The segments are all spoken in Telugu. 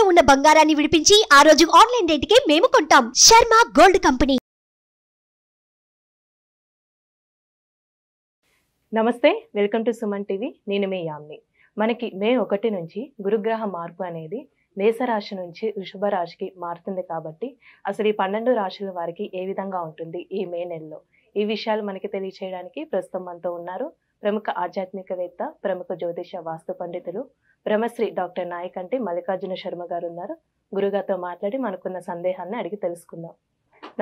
తాకట్టులో ఉన్న బంగారాన్ని విడిపించి ఆ రోజు ఆన్లైన్ రేటుకే మేము కొంటాం శర్మ గోల్డ్ కంపెనీ నమస్తే వెల్కమ్ టు సుమన్ టీవీ నేను మీ యామ్ని మనకి మే ఒకటి నుంచి గురుగ్రహ మార్పు అనేది మేషరాశి నుంచి వృషభ రాశికి మారుతుంది కాబట్టి అసలు ఈ పన్నెండు రాశుల వారికి ఏ విధంగా ఉంటుంది ఈ మే నెలలో ఈ విషయాలు మనకి తెలియచేయడానికి ప్రస్తుతం మనతో ఉన్నారు ప్రముఖ ఆధ్యాత్మికవేత్త ప్రముఖ జ్యోతిష వాస్తు పండితులు బ్రహ్మశ్రీ డాక్టర్ నాయక్ అంటే మల్లికార్జున శర్మ గారు ఉన్నారు గురుగారితో మాట్లాడి మనకున్న సందేహాన్ని అడిగి తెలుసుకుందాం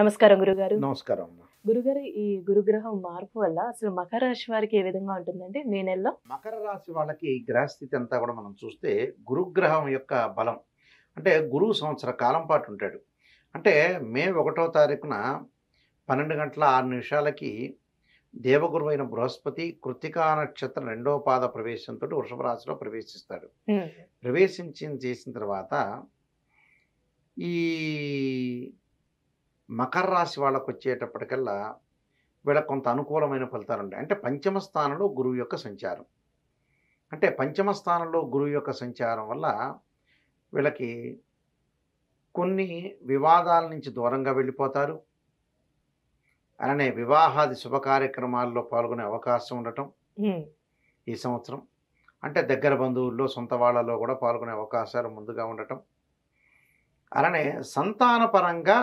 నమస్కారం గురుగారు నమస్కారం గురుగారు ఈ గురుగ్రహం మార్పు వల్ల అసలు మకర రాశి వారికి ఏ విధంగా ఉంటుందండి మే నెలలో మకర రాశి వాళ్ళకి గ్రహస్థితి అంతా కూడా మనం చూస్తే గురుగ్రహం యొక్క బలం అంటే గురువు సంవత్సర కాలం పాటు ఉంటాడు అంటే మే ఒకటో తారీఖున పన్నెండు గంటల ఆరు నిమిషాలకి దేవగురువైన బృహస్పతి కృతికా నక్షత్రం రెండో పాద ప్రవేశంతో వృషభ రాశిలో ప్రవేశిస్తాడు ప్రవేశించి చేసిన తర్వాత ఈ మకర రాశి వాళ్ళకు వచ్చేటప్పటికల్లా వీళ్ళకి కొంత అనుకూలమైన ఫలితాలు ఉంటాయి అంటే పంచమ స్థానంలో గురువు యొక్క సంచారం అంటే పంచమ స్థానంలో గురువు యొక్క సంచారం వల్ల వీళ్ళకి కొన్ని వివాదాల నుంచి దూరంగా వెళ్ళిపోతారు అలానే వివాహాది శుభ కార్యక్రమాల్లో పాల్గొనే అవకాశం ఉండటం ఈ సంవత్సరం అంటే దగ్గర బంధువుల్లో సొంత వాళ్ళలో కూడా పాల్గొనే అవకాశాలు ముందుగా ఉండటం అలానే సంతానపరంగా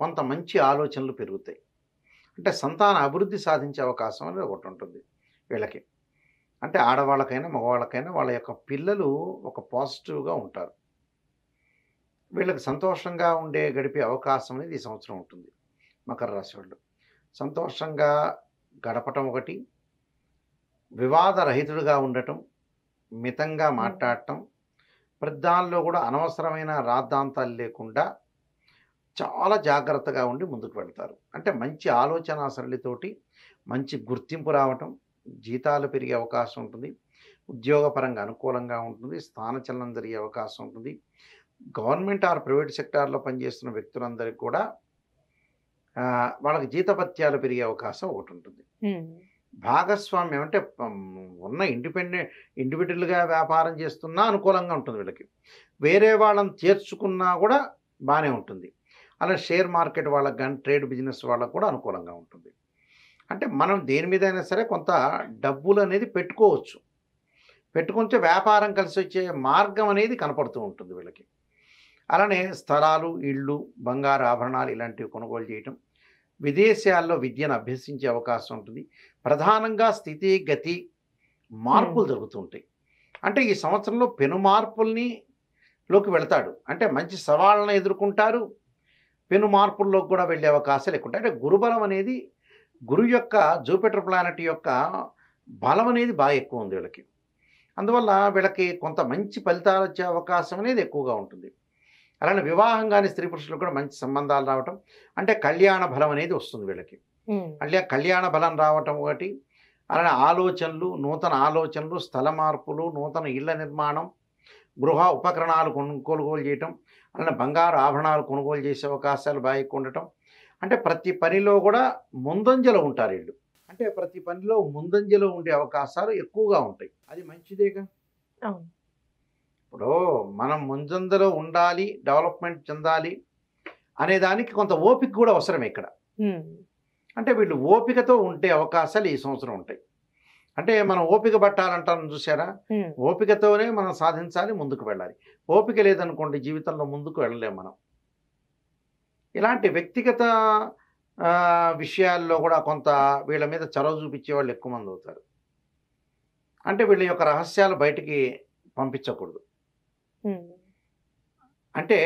కొంత మంచి ఆలోచనలు పెరుగుతాయి అంటే సంతాన అభివృద్ధి సాధించే అవకాశం అనేది ఒకటి ఉంటుంది వీళ్ళకి అంటే ఆడవాళ్ళకైనా మగవాళ్ళకైనా వాళ్ళ యొక్క పిల్లలు ఒక పాజిటివ్గా ఉంటారు వీళ్ళకి సంతోషంగా ఉండే గడిపే అవకాశం అనేది ఈ సంవత్సరం ఉంటుంది మకర రాశి వాళ్ళు సంతోషంగా గడపటం ఒకటి వివాదరహితుడుగా ఉండటం మితంగా మాట్లాడటం ప్రదాల్లో కూడా అనవసరమైన రాద్ధాంతాలు లేకుండా చాలా జాగ్రత్తగా ఉండి ముందుకు వెళ్తారు అంటే మంచి ఆలోచన సరళితోటి మంచి గుర్తింపు రావటం జీతాలు పెరిగే అవకాశం ఉంటుంది ఉద్యోగపరంగా అనుకూలంగా ఉంటుంది స్థానచలనం జరిగే అవకాశం ఉంటుంది గవర్నమెంట్ ఆర్ ప్రైవేట్ సెక్టార్లో పనిచేస్తున్న వ్యక్తులందరికీ కూడా వాళ్ళకి జీతపత్యాలు పెరిగే అవకాశం ఒకటి ఉంటుంది భాగస్వామ్యం అంటే ఉన్న ఇండిపెండెంట్ ఇండివిజువల్గా వ్యాపారం చేస్తున్నా అనుకూలంగా ఉంటుంది వీళ్ళకి వేరే వాళ్ళని చేర్చుకున్నా కూడా బాగానే ఉంటుంది అలా షేర్ మార్కెట్ వాళ్ళకి కానీ ట్రేడ్ బిజినెస్ వాళ్ళకు కూడా అనుకూలంగా ఉంటుంది అంటే మనం దేని మీద అయినా సరే కొంత డబ్బులు అనేది పెట్టుకోవచ్చు పెట్టుకుంటే వ్యాపారం కలిసి వచ్చే మార్గం అనేది కనపడుతూ ఉంటుంది వీళ్ళకి అలానే స్థలాలు ఇళ్ళు బంగారు ఆభరణాలు ఇలాంటివి కొనుగోలు చేయటం విదేశాల్లో విద్యను అభ్యసించే అవకాశం ఉంటుంది ప్రధానంగా స్థితి గతి మార్పులు జరుగుతుంటాయి అంటే ఈ సంవత్సరంలో పెను మార్పుల్ని లోకి వెళతాడు అంటే మంచి సవాళ్ళను ఎదుర్కొంటారు పెను మార్పుల్లోకి కూడా వెళ్ళే అవకాశాలు ఎక్కువ ఉంటాయి అంటే గురుబలం అనేది గురు యొక్క జూపిటర్ ప్లానెట్ యొక్క బలం అనేది బాగా ఎక్కువ ఉంది వీళ్ళకి అందువల్ల వీళ్ళకి కొంత మంచి ఫలితాలు వచ్చే అవకాశం అనేది ఎక్కువగా ఉంటుంది అలానే వివాహం కానీ స్త్రీ పురుషులకు కూడా మంచి సంబంధాలు రావటం అంటే కళ్యాణ బలం అనేది వస్తుంది వీళ్ళకి అంటే కళ్యాణ బలం రావటం ఒకటి అలానే ఆలోచనలు నూతన ఆలోచనలు స్థల మార్పులు నూతన ఇళ్ల నిర్మాణం గృహ ఉపకరణాలు కొనుగోలు చేయటం అలానే బంగారు ఆభరణాలు కొనుగోలు చేసే అవకాశాలు బాగా ఉండటం అంటే ప్రతి పనిలో కూడా ముందంజలో ఉంటారు వీళ్ళు అంటే ప్రతి పనిలో ముందంజలో ఉండే అవకాశాలు ఎక్కువగా ఉంటాయి అది మంచిదేగా అవును ఇప్పుడు మనం ముందందరూ ఉండాలి డెవలప్మెంట్ చెందాలి అనే దానికి కొంత ఓపిక కూడా అవసరం ఇక్కడ అంటే వీళ్ళు ఓపికతో ఉండే అవకాశాలు ఈ సంవత్సరం ఉంటాయి అంటే మనం ఓపిక పట్టాలంటాను చూసారా ఓపికతోనే మనం సాధించాలి ముందుకు వెళ్ళాలి ఓపిక లేదనుకోండి జీవితంలో ముందుకు వెళ్ళలేము మనం ఇలాంటి వ్యక్తిగత విషయాల్లో కూడా కొంత వీళ్ళ మీద చొరవ చూపించే వాళ్ళు ఎక్కువ మంది అవుతారు అంటే వీళ్ళ యొక్క రహస్యాలు బయటికి పంపించకూడదు అంటే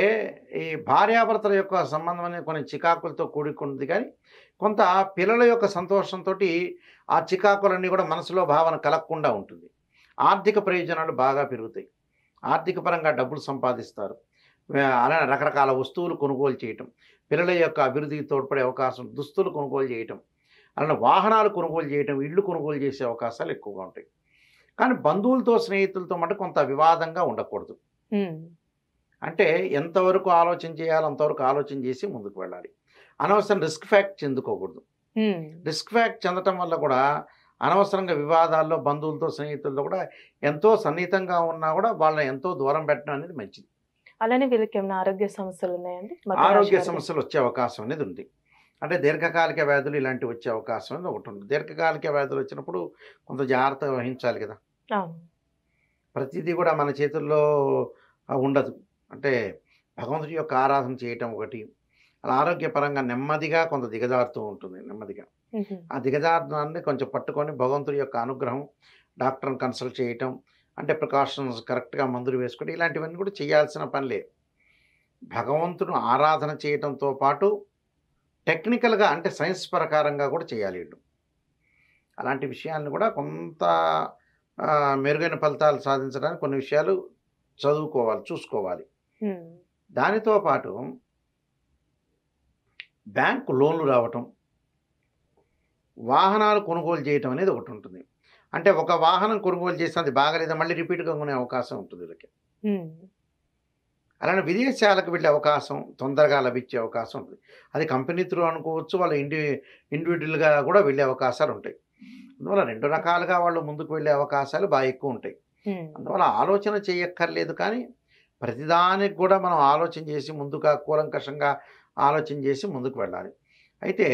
ఈ భార్యాభర్తల యొక్క సంబంధం అనేది కొన్ని చికాకులతో కూడుకుంటుంది కానీ కొంత పిల్లల యొక్క సంతోషంతో ఆ చికాకులన్నీ కూడా మనసులో భావన కలగకుండా ఉంటుంది ఆర్థిక ప్రయోజనాలు బాగా పెరుగుతాయి ఆర్థిక పరంగా డబ్బులు సంపాదిస్తారు అలా రకరకాల వస్తువులు కొనుగోలు చేయటం పిల్లల యొక్క అభివృద్ధికి తోడ్పడే అవకాశం దుస్తులు కొనుగోలు చేయటం అలానే వాహనాలు కొనుగోలు చేయటం ఇళ్ళు కొనుగోలు చేసే అవకాశాలు ఎక్కువగా ఉంటాయి కానీ బంధువులతో స్నేహితులతో మటు కొంత వివాదంగా ఉండకూడదు అంటే ఎంతవరకు ఆలోచన చేయాలి అంతవరకు ఆలోచన చేసి ముందుకు వెళ్ళాలి అనవసరం రిస్క్ ఫ్యాక్ట్ చెందుకోకూడదు రిస్క్ ఫ్యాక్ట్ చెందటం వల్ల కూడా అనవసరంగా వివాదాల్లో బంధువులతో స్నేహితులతో కూడా ఎంతో సన్నిహితంగా ఉన్నా కూడా వాళ్ళని ఎంతో దూరం పెట్టడం అనేది మంచిది అలానే వీళ్ళకి ఏమైనా ఆరోగ్య సమస్యలు ఉన్నాయండి ఆరోగ్య సమస్యలు వచ్చే అవకాశం అనేది ఉంది అంటే దీర్ఘకాలిక వ్యాధులు ఇలాంటివి వచ్చే అవకాశం అనేది ఒకటి ఉంది దీర్ఘకాలిక వ్యాధులు వచ్చినప్పుడు కొంత జాగ్రత్త వహించాలి కదా ప్రతిదీ కూడా మన చేతుల్లో ఉండదు అంటే భగవంతుడి యొక్క ఆరాధన చేయటం ఒకటి అలా ఆరోగ్యపరంగా నెమ్మదిగా కొంత దిగజారుతూ ఉంటుంది నెమ్మదిగా ఆ దిగజారుతాన్ని కొంచెం పట్టుకొని భగవంతుడి యొక్క అనుగ్రహం డాక్టర్ని కన్సల్ట్ చేయటం అంటే ప్రికాషన్స్ కరెక్ట్గా మందులు వేసుకోవడం ఇలాంటివన్నీ కూడా చేయాల్సిన పనిలే భగవంతుడు ఆరాధన చేయటంతో పాటు టెక్నికల్గా అంటే సైన్స్ ప్రకారంగా కూడా చేయాలి అలాంటి విషయాలను కూడా కొంత మెరుగైన ఫలితాలు సాధించడానికి కొన్ని విషయాలు చదువుకోవాలి చూసుకోవాలి దానితో పాటు బ్యాంకు లోన్లు రావటం వాహనాలు కొనుగోలు చేయటం అనేది ఒకటి ఉంటుంది అంటే ఒక వాహనం కొనుగోలు చేస్తే అది బాగలేదు మళ్ళీ రిపీట్గా కొనే అవకాశం ఉంటుంది వీళ్ళకి అలానే విదేశాలకు వెళ్ళే అవకాశం తొందరగా లభించే అవకాశం ఉంటుంది అది కంపెనీ త్రూ అనుకోవచ్చు వాళ్ళ ఇండి ఇండివిజువల్గా కూడా వెళ్ళే అవకాశాలు ఉంటాయి అందువల్ల రెండు రకాలుగా వాళ్ళు ముందుకు వెళ్ళే అవకాశాలు బాగా ఎక్కువ ఉంటాయి అందువల్ల ఆలోచన చేయక్కర్లేదు కానీ ప్రతిదానికి కూడా మనం ఆలోచన చేసి ముందుగా కూలంకషంగా ఆలోచన చేసి ముందుకు వెళ్ళాలి అయితే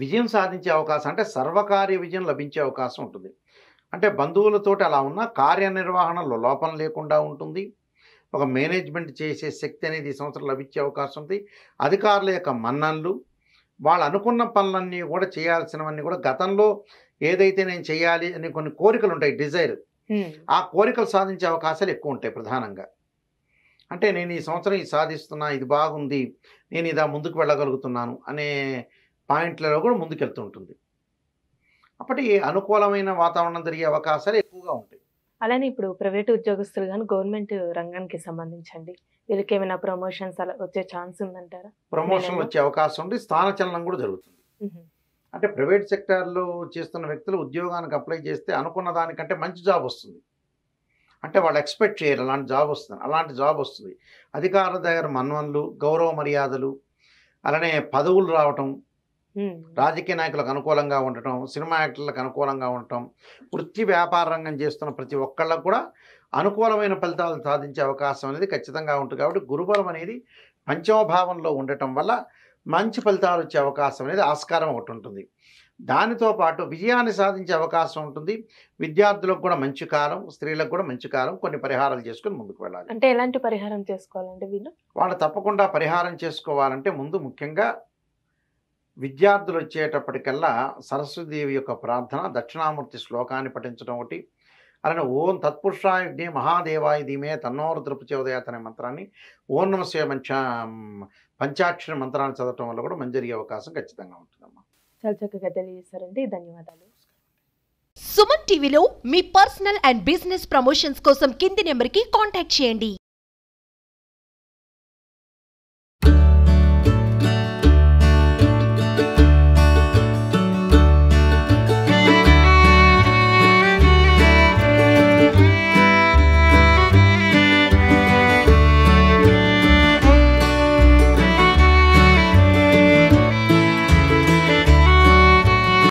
విజయం సాధించే అవకాశం అంటే సర్వకార్య విజయం లభించే అవకాశం ఉంటుంది అంటే బంధువులతోటి అలా ఉన్న కార్యనిర్వహణలో లోపం లేకుండా ఉంటుంది ఒక మేనేజ్మెంట్ చేసే శక్తి అనేది ఈ సంవత్సరం లభించే అవకాశం ఉంది అధికారుల యొక్క మన్నన్లు వాళ్ళు అనుకున్న పనులన్నీ కూడా చేయాల్సినవన్నీ కూడా గతంలో ఏదైతే నేను చేయాలి అని కొన్ని కోరికలు ఉంటాయి డిజైర్ ఆ కోరికలు సాధించే అవకాశాలు ఎక్కువ ఉంటాయి ప్రధానంగా అంటే నేను ఈ సంవత్సరం ఇది సాధిస్తున్నా ఇది బాగుంది నేను ఇదా ముందుకు వెళ్ళగలుగుతున్నాను అనే పాయింట్లలో కూడా ముందుకెళ్తూ ఉంటుంది అప్పటి అనుకూలమైన వాతావరణం జరిగే అవకాశాలు ఎక్కువగా ఉంటాయి అలానే ఇప్పుడు ప్రైవేట్ ఉద్యోగస్తులు కానీ గవర్నమెంట్ రంగానికి సంబంధించండి వీళ్ళకి ఏమైనా ప్రమోషన్స్ అలా వచ్చే ఛాన్స్ ఉందంటారా ప్రమోషన్ వచ్చే అవకాశం ఉంది స్థానచలనం కూడా జరుగుతుంది అంటే ప్రైవేట్ సెక్టార్లో చేస్తున్న వ్యక్తులు ఉద్యోగానికి అప్లై చేస్తే అనుకున్న దానికంటే మంచి జాబ్ వస్తుంది అంటే వాళ్ళు ఎక్స్పెక్ట్ చేయరు అలాంటి జాబ్ వస్తుంది అలాంటి జాబ్ వస్తుంది అధికారుల దగ్గర మన్వన్లు గౌరవ మర్యాదలు అలానే పదవులు రావటం రాజకీయ నాయకులకు అనుకూలంగా ఉండటం సినిమా యాక్టర్లకు అనుకూలంగా ఉండటం వృత్తి వ్యాపార రంగం చేస్తున్న ప్రతి ఒక్కళ్ళకు కూడా అనుకూలమైన ఫలితాలు సాధించే అవకాశం అనేది ఖచ్చితంగా ఉంటుంది కాబట్టి గురుబలం అనేది పంచమభావంలో ఉండటం వల్ల మంచి ఫలితాలు వచ్చే అవకాశం అనేది ఆస్కారం ఒకటి ఉంటుంది దానితో పాటు విజయాన్ని సాధించే అవకాశం ఉంటుంది విద్యార్థులకు కూడా మంచి కాలం స్త్రీలకు కూడా మంచి కాలం కొన్ని పరిహారాలు చేసుకుని ముందుకు వెళ్ళాలి అంటే ఎలాంటి పరిహారం చేసుకోవాలంటే వీళ్ళు వాళ్ళు తప్పకుండా పరిహారం చేసుకోవాలంటే ముందు ముఖ్యంగా విద్యార్థులు వచ్చేటప్పటికల్లా సరస్వతిదేవి యొక్క ప్రార్థన దక్షిణామూర్తి శ్లోకాన్ని పఠించడం ఒకటి అలానే ఓం తత్పురుషాయ విఘ్నే మహాదేవాయ తన్నోరు తిరుపతి ఉదయాత్ అనే మంత్రాన్ని ఓం నమస్య మంచ పంచాక్షర మంత్రాన్ని చదవటం వల్ల కూడా మంచి జరిగే అవకాశం ఖచ్చితంగా ఉంటుందమ్మా చాలా చక్కగా అండి ధన్యవాదాలు సుమన్ టీవీలో మీ పర్సనల్ అండ్ బిజినెస్ ప్రమోషన్స్ కోసం కింది నెంబర్కి కాంటాక్ట్ చేయండి